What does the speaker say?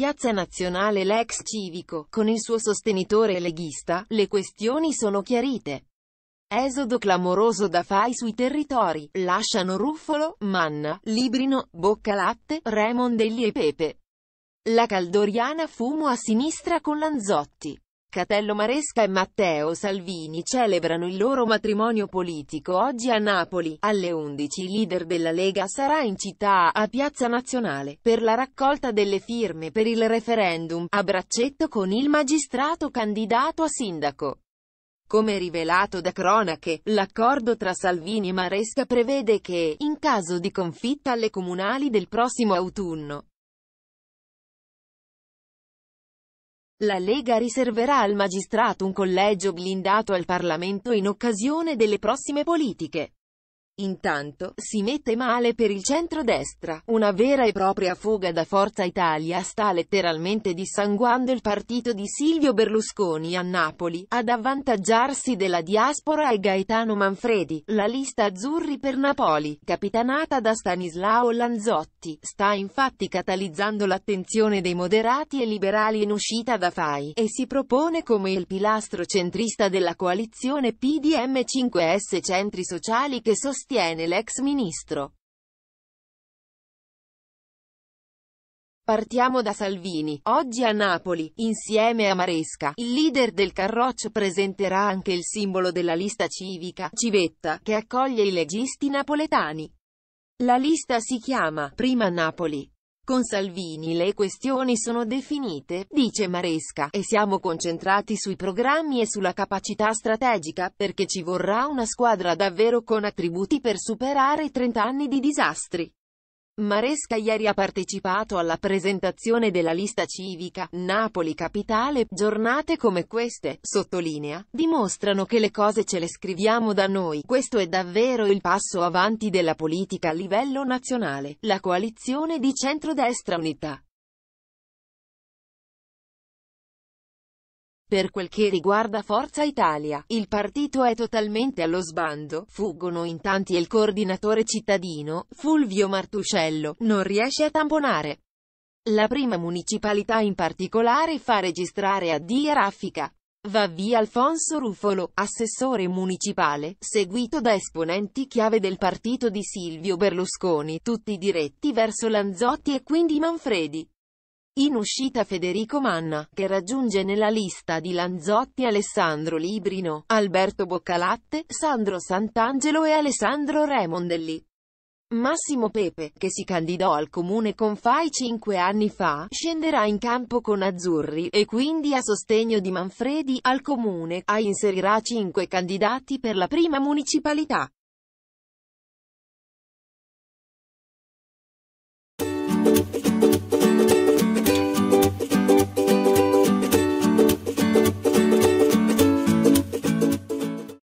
Piazza Nazionale l'ex civico, con il suo sostenitore leghista, le questioni sono chiarite. Esodo clamoroso da fai sui territori, lasciano Ruffolo, Manna, Librino, Boccalatte, Remondelli e Pepe. La Caldoriana fumo a sinistra con Lanzotti. Catello Maresca e Matteo Salvini celebrano il loro matrimonio politico oggi a Napoli. Alle 11 il leader della Lega sarà in città a Piazza Nazionale per la raccolta delle firme per il referendum, a braccetto con il magistrato candidato a sindaco. Come rivelato da cronache, l'accordo tra Salvini e Maresca prevede che, in caso di confitta alle comunali del prossimo autunno, La Lega riserverà al magistrato un collegio blindato al Parlamento in occasione delle prossime politiche. Intanto, si mette male per il centro-destra. una vera e propria fuga da Forza Italia sta letteralmente dissanguando il partito di Silvio Berlusconi a Napoli, ad avvantaggiarsi della diaspora e Gaetano Manfredi, la lista azzurri per Napoli, capitanata da Stanislao Lanzotti, sta infatti catalizzando l'attenzione dei moderati e liberali in uscita da FAI, e si propone come il pilastro centrista della coalizione PDM-5S Centri Sociali che sostiene sostiene l'ex ministro. Partiamo da Salvini. Oggi a Napoli, insieme a Maresca, il leader del Carroccio presenterà anche il simbolo della lista civica, Civetta, che accoglie i legisti napoletani. La lista si chiama Prima Napoli. Con Salvini le questioni sono definite, dice Maresca, e siamo concentrati sui programmi e sulla capacità strategica, perché ci vorrà una squadra davvero con attributi per superare i 30 anni di disastri. Maresca ieri ha partecipato alla presentazione della lista civica Napoli Capitale. Giornate come queste, sottolinea, dimostrano che le cose ce le scriviamo da noi. Questo è davvero il passo avanti della politica a livello nazionale. La coalizione di centrodestra unità. Per quel che riguarda Forza Italia, il partito è totalmente allo sbando, fuggono in tanti e il coordinatore cittadino, Fulvio Martuscello, non riesce a tamponare. La prima municipalità in particolare fa registrare a D. raffica. Va via Alfonso Rufolo, assessore municipale, seguito da esponenti chiave del partito di Silvio Berlusconi, tutti diretti verso Lanzotti e quindi Manfredi. In uscita Federico Manna, che raggiunge nella lista di Lanzotti Alessandro Librino, Alberto Boccalatte, Sandro Sant'Angelo e Alessandro Remondelli. Massimo Pepe, che si candidò al comune con Fai cinque anni fa, scenderà in campo con Azzurri, e quindi a sostegno di Manfredi, al comune, a inserirà cinque candidati per la prima municipalità.